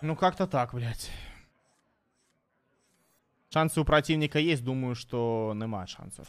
Ну, как-то так, блядь. Шансы у противника есть, думаю, что нема шансов.